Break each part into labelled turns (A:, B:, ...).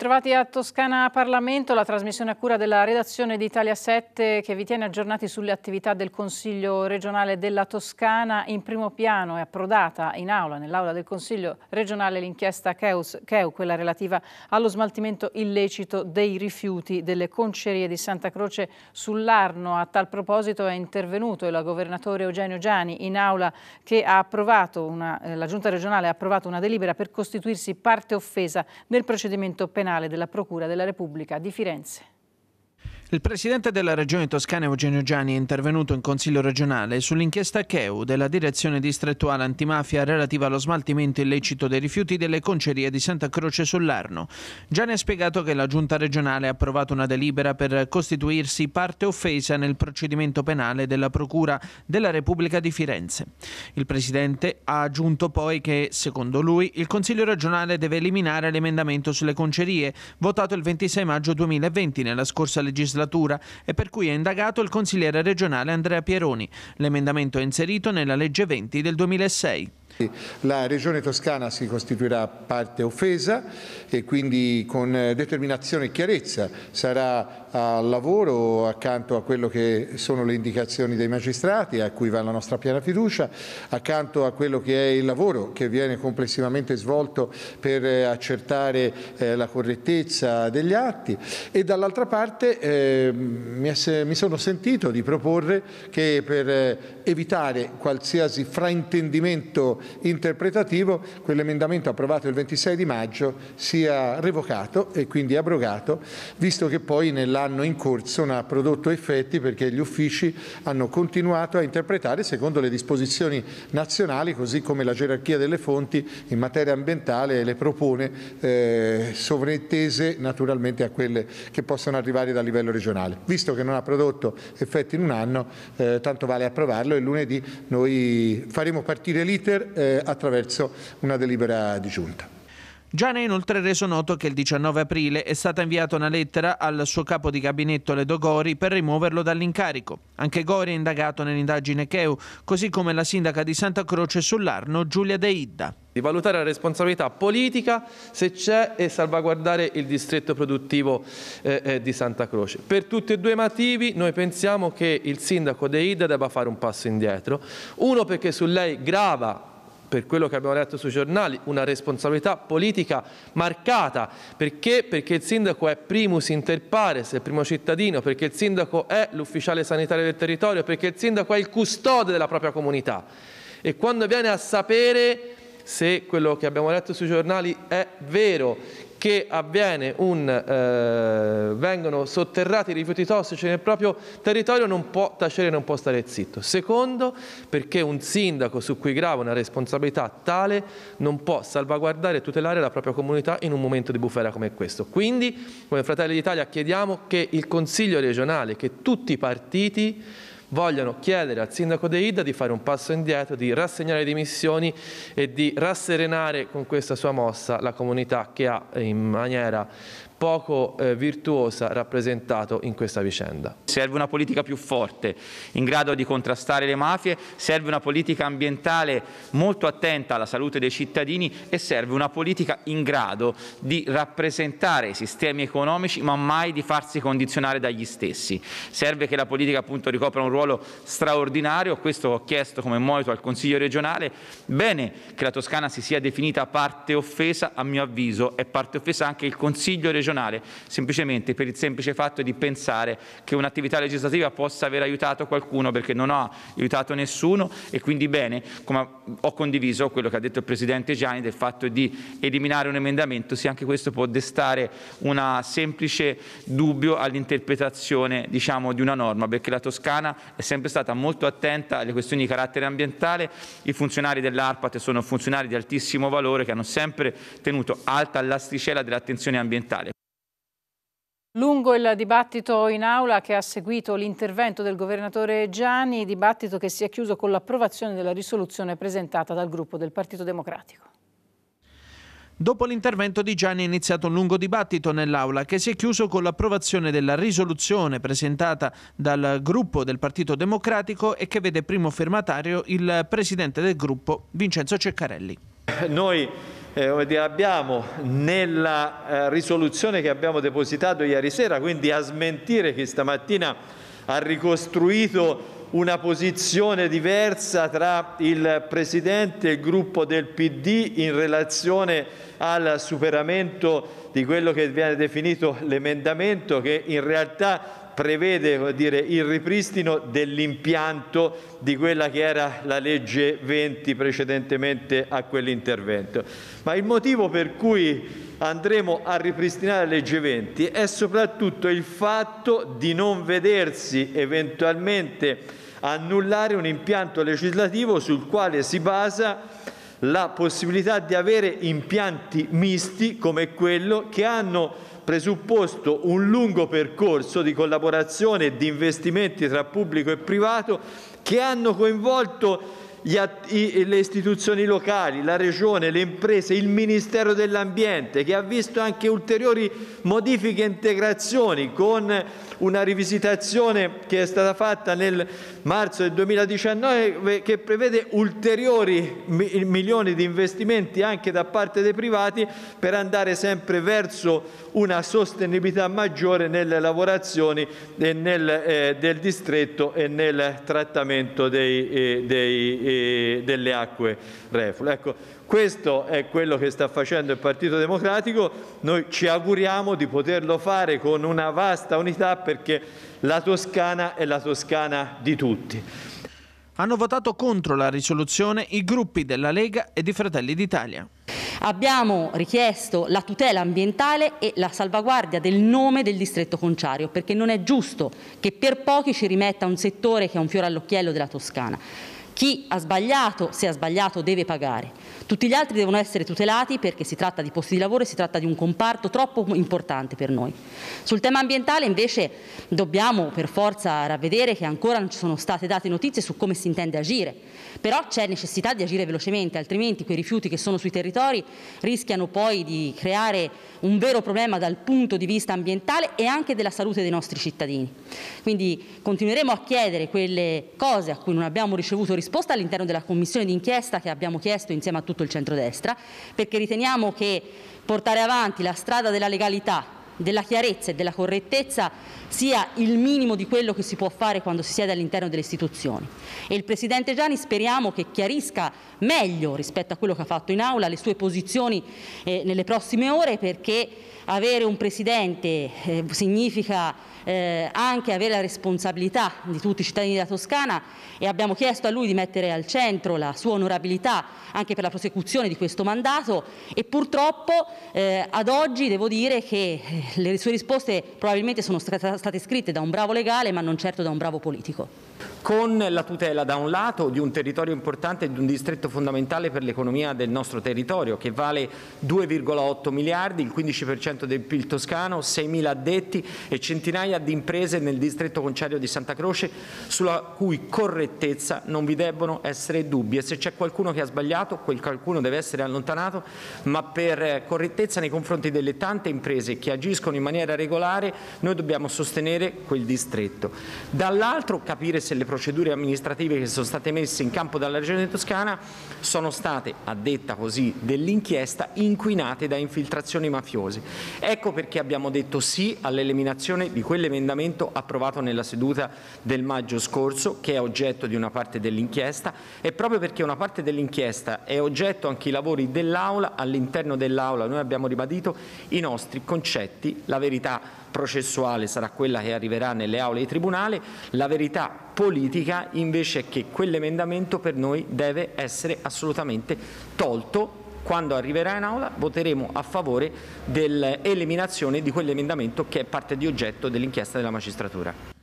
A: Bentrovati a Toscana Parlamento, la trasmissione a cura della redazione di Italia 7 che vi tiene aggiornati sulle attività del Consiglio regionale della Toscana. In primo piano è approdata in aula, nell'aula del Consiglio regionale, l'inchiesta CEU, quella relativa allo smaltimento illecito dei rifiuti delle concerie di Santa Croce sull'Arno. A tal proposito è intervenuto il governatore Eugenio Giani in aula che una, eh, la Giunta regionale ha approvato una delibera per costituirsi parte offesa nel procedimento penale penale della Procura della Repubblica di Firenze.
B: Il presidente della regione toscana Eugenio Gianni è intervenuto in consiglio regionale sull'inchiesta CHEU della direzione distrettuale antimafia relativa allo smaltimento illecito dei rifiuti delle concerie di Santa Croce sull'Arno. Gianni ha spiegato che la giunta regionale ha approvato una delibera per costituirsi parte offesa nel procedimento penale della Procura della Repubblica di Firenze. Il presidente ha aggiunto poi che, secondo lui, il consiglio regionale deve eliminare l'emendamento sulle concerie votato il 26 maggio 2020 nella scorsa legislatura legislatura e per cui è indagato il consigliere regionale Andrea Pieroni.
C: L'emendamento è inserito nella legge 20 del 2006. La Regione Toscana si costituirà parte offesa e quindi con eh, determinazione e chiarezza sarà al lavoro accanto a quello che sono le indicazioni dei magistrati a cui va la nostra piena fiducia, accanto a quello che è il lavoro che viene complessivamente svolto per eh, accertare eh, la correttezza degli atti e dall'altra parte ehm, mi sono sentito di proporre che per evitare qualsiasi fraintendimento interpretativo, quell'emendamento approvato il 26 di maggio sia revocato e quindi abrogato, visto che poi nell'anno in corso non ha prodotto effetti perché gli uffici hanno continuato a interpretare secondo le disposizioni nazionali, così come la gerarchia delle fonti in materia ambientale le propone eh, sovraintese naturalmente a quelle che possono arrivare dal livello regionale. Visto che non ha prodotto effetti in un anno, eh, tanto vale approvarlo e lunedì noi faremo partire l'iter eh, attraverso una delibera di giunta.
B: Già ne è inoltre reso noto che il 19 aprile è stata inviata una lettera al suo capo di gabinetto Ledo Gori per rimuoverlo dall'incarico. Anche Gori è indagato nell'indagine Cheu, così come la sindaca di Santa Croce sull'Arno Giulia De Idda di valutare la responsabilità politica se c'è e salvaguardare il distretto produttivo eh,
D: eh, di Santa Croce. Per tutti e due i motivi noi pensiamo che il sindaco De Ida debba fare un passo indietro, uno perché su lei grava per quello che abbiamo letto sui giornali, una responsabilità politica marcata. Perché? Perché il sindaco è primus inter pares, è primo cittadino, perché il sindaco è l'ufficiale sanitario del territorio, perché il sindaco è il custode della propria comunità. E quando viene a sapere se quello che abbiamo letto sui giornali è vero, che avviene un, eh, vengono sotterrati i rifiuti tossici nel proprio territorio non può tacere, non può stare zitto. Secondo, perché un sindaco su cui grava una responsabilità tale non può salvaguardare e tutelare la propria comunità in un momento di bufera come questo. Quindi, come Fratelli d'Italia, chiediamo che il Consiglio regionale, che tutti i partiti vogliono chiedere al sindaco De Ida di fare un passo indietro, di rassegnare le dimissioni e di rasserenare con questa sua mossa la comunità che ha in maniera poco eh, virtuosa rappresentato in questa vicenda.
E: Serve una politica più forte, in grado di contrastare le mafie, serve una politica ambientale molto attenta alla salute dei cittadini e serve una politica in grado di rappresentare i sistemi economici ma mai di farsi condizionare dagli stessi. Serve che la politica appunto ricopra un ruolo straordinario, questo ho chiesto come monito al Consiglio regionale, bene che la Toscana si sia definita parte offesa, a mio avviso è parte offesa anche il Consiglio regionale regionale, semplicemente per il semplice fatto di pensare che un'attività legislativa possa aver aiutato qualcuno perché non ha aiutato nessuno e quindi bene, come ho condiviso quello che ha detto il Presidente Gianni del fatto di eliminare un emendamento, se anche questo può destare un semplice dubbio all'interpretazione diciamo, di una norma, perché la Toscana è sempre stata molto attenta alle questioni di carattere ambientale, i funzionari dell'ARPAT sono funzionari di altissimo valore che hanno sempre tenuto alta l'asticella dell'attenzione ambientale.
A: Lungo il dibattito in aula che ha seguito l'intervento del governatore Gianni, dibattito che si è chiuso con l'approvazione della risoluzione presentata dal gruppo del Partito Democratico.
B: Dopo l'intervento di Gianni è iniziato un lungo dibattito nell'Aula che si è chiuso con l'approvazione della risoluzione presentata dal gruppo del Partito Democratico e che vede primo firmatario il presidente del gruppo Vincenzo Ceccarelli.
F: Noi eh, dire, abbiamo nella eh, risoluzione che abbiamo depositato ieri sera, quindi a smentire chi stamattina ha ricostruito una posizione diversa tra il Presidente e il gruppo del PD in relazione al superamento di quello che viene definito l'emendamento che in realtà prevede dire, il ripristino dell'impianto di quella che era la legge 20 precedentemente a quell'intervento. Ma il motivo per cui andremo a ripristinare la legge 20 è soprattutto il fatto di non vedersi eventualmente annullare un impianto legislativo sul quale si basa la possibilità di avere impianti misti come quello che hanno presupposto un lungo percorso di collaborazione e di investimenti tra pubblico e privato che hanno coinvolto i, le istituzioni locali, la regione, le imprese, il Ministero dell'Ambiente che ha visto anche ulteriori modifiche e integrazioni con una rivisitazione che è stata fatta nel marzo del 2019 che prevede ulteriori milioni di investimenti anche da parte dei privati per andare sempre verso una sostenibilità maggiore nelle lavorazioni nel, eh, del distretto e nel trattamento dei, eh, dei, eh, delle acque reflue. Ecco, questo è quello che sta facendo il Partito Democratico, noi ci auguriamo di poterlo fare con una vasta unità perché la Toscana è la Toscana di tutti.
B: Hanno votato contro la risoluzione i gruppi della Lega e di Fratelli d'Italia.
G: Abbiamo richiesto la tutela ambientale e la salvaguardia del nome del distretto conciario, perché non è giusto che per pochi ci rimetta un settore che è un fiore all'occhiello della Toscana. Chi ha sbagliato, se ha sbagliato, deve pagare. Tutti gli altri devono essere tutelati perché si tratta di posti di lavoro e si tratta di un comparto troppo importante per noi. Sul tema ambientale invece dobbiamo per forza ravvedere che ancora non ci sono state date notizie su come si intende agire, però c'è necessità di agire velocemente, altrimenti quei rifiuti che sono sui territori rischiano poi di creare un vero problema dal punto di vista ambientale e anche della salute dei nostri cittadini. Quindi continueremo a chiedere quelle cose a cui non abbiamo ricevuto risposte risposta all'interno della commissione d'inchiesta che abbiamo chiesto insieme a tutto il centrodestra, perché riteniamo che portare avanti la strada della legalità, della chiarezza e della correttezza sia il minimo di quello che si può fare quando si siede all'interno delle istituzioni. E il Presidente Gianni speriamo che chiarisca meglio rispetto a quello che ha fatto in aula le sue posizioni eh, nelle prossime ore perché avere un presidente eh, significa eh, anche avere la responsabilità di tutti i cittadini della Toscana e abbiamo chiesto a lui di mettere al centro la sua onorabilità anche per la prosecuzione di questo mandato e purtroppo eh, ad oggi devo dire che eh, le sue risposte probabilmente sono state scritte da un bravo legale ma non certo da un bravo politico con la tutela da
H: un lato di un territorio importante e di un distretto fondamentale per l'economia del nostro territorio che vale 2,8 miliardi, il 15% del PIL toscano, 6 mila addetti e centinaia di imprese nel distretto conciario di Santa Croce sulla cui correttezza non vi debbono essere dubbi e se c'è qualcuno che ha sbagliato quel qualcuno deve essere allontanato ma per correttezza nei confronti delle tante imprese che agiscono in maniera regolare noi dobbiamo sostenere quel distretto. Dall'altro capire se le procedure amministrative che sono state messe in campo dalla Regione Toscana sono state, a detta così dell'inchiesta, inquinate da infiltrazioni mafiose. Ecco perché abbiamo detto sì all'eliminazione di quell'emendamento approvato nella seduta del maggio scorso, che è oggetto di una parte dell'inchiesta, e proprio perché una parte dell'inchiesta è oggetto anche i lavori dell'Aula, all'interno dell'Aula noi abbiamo ribadito i nostri concetti, la verità processuale sarà quella che arriverà nelle aule di tribunale, la verità politica invece è che quell'emendamento per noi deve essere assolutamente tolto quando arriverà in aula voteremo a favore dell'eliminazione di quell'emendamento che è parte di oggetto dell'inchiesta della magistratura.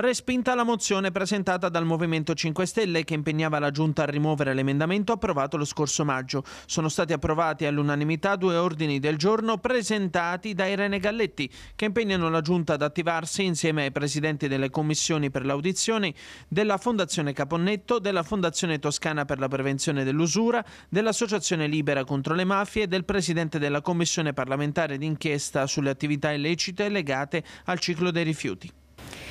B: Respinta la mozione presentata dal Movimento 5 Stelle che impegnava la Giunta a rimuovere l'emendamento approvato lo scorso maggio. Sono stati approvati all'unanimità due ordini del giorno presentati da Irene Galletti che impegnano la Giunta ad attivarsi insieme ai presidenti delle commissioni per le audizioni della Fondazione Caponnetto, della Fondazione Toscana per la prevenzione dell'usura, dell'Associazione Libera contro le mafie e del presidente della Commissione parlamentare d'inchiesta sulle attività illecite legate al ciclo dei rifiuti.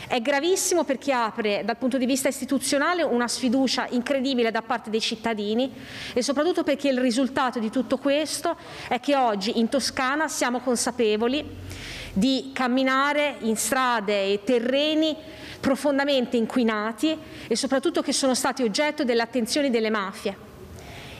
I: È gravissimo perché apre dal punto di vista istituzionale una sfiducia incredibile da parte dei cittadini e soprattutto perché il risultato di tutto questo è che oggi in Toscana siamo consapevoli di camminare in strade e terreni profondamente inquinati e soprattutto che sono stati oggetto dell'attenzione delle mafie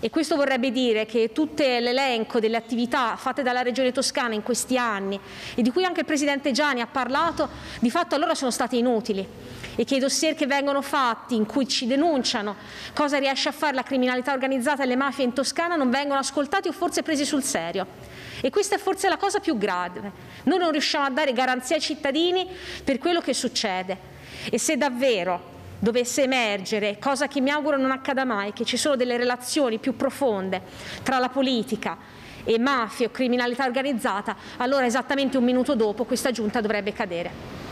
I: e questo vorrebbe dire che tutto l'elenco delle attività fatte dalla Regione Toscana in questi anni e di cui anche il Presidente Gianni ha parlato, di fatto allora sono state inutili e che i dossier che vengono fatti in cui ci denunciano cosa riesce a fare la criminalità organizzata e le mafie in Toscana non vengono ascoltati o forse presi sul serio. E questa è forse la cosa più grave. Noi non riusciamo a dare garanzia ai cittadini per quello che succede. E se davvero dovesse emergere, cosa che mi auguro non accada mai, che ci sono delle relazioni più profonde tra la politica e mafia o criminalità organizzata, allora esattamente un minuto dopo questa giunta dovrebbe cadere.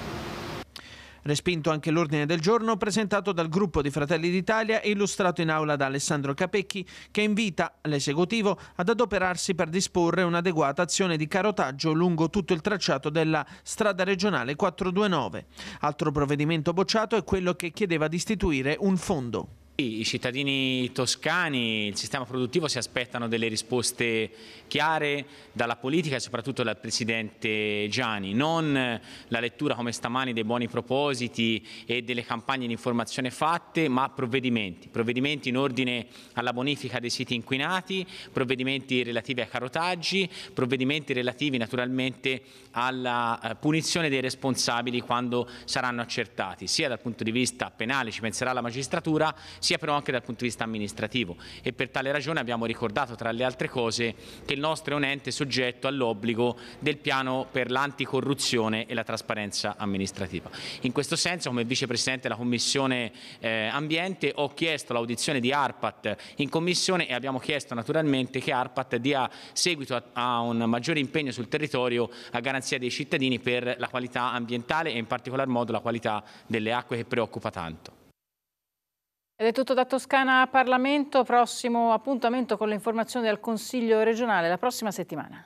B: Respinto anche l'ordine del giorno presentato dal gruppo di Fratelli d'Italia e illustrato in aula da Alessandro Capecchi, che invita l'esecutivo ad adoperarsi per disporre un'adeguata azione di carotaggio lungo tutto il tracciato della strada regionale 429. Altro provvedimento bocciato è quello che chiedeva di istituire un fondo.
J: I cittadini toscani, il sistema produttivo si aspettano delle risposte chiare dalla politica e soprattutto dal Presidente Gianni, non la lettura come stamani dei buoni propositi e delle campagne di informazione fatte, ma provvedimenti, provvedimenti in ordine alla bonifica dei siti inquinati, provvedimenti relativi ai carotaggi, provvedimenti relativi naturalmente alla eh, punizione dei responsabili quando saranno accertati, sia dal punto di vista penale ci penserà la magistratura, sia però anche dal punto di vista amministrativo e per tale ragione abbiamo ricordato tra le altre cose che il nostro è un ente soggetto all'obbligo del piano per l'anticorruzione e la trasparenza amministrativa. In questo senso come vicepresidente della Commissione eh, Ambiente ho chiesto l'audizione di ARPAT in Commissione e abbiamo chiesto naturalmente che ARPAT dia seguito a, a un maggiore impegno sul territorio a garanzia dei cittadini per la qualità ambientale e in particolar modo la qualità delle acque che preoccupa tanto.
A: Ed è tutto da Toscana a Parlamento, prossimo appuntamento con le informazioni al Consiglio regionale la prossima settimana.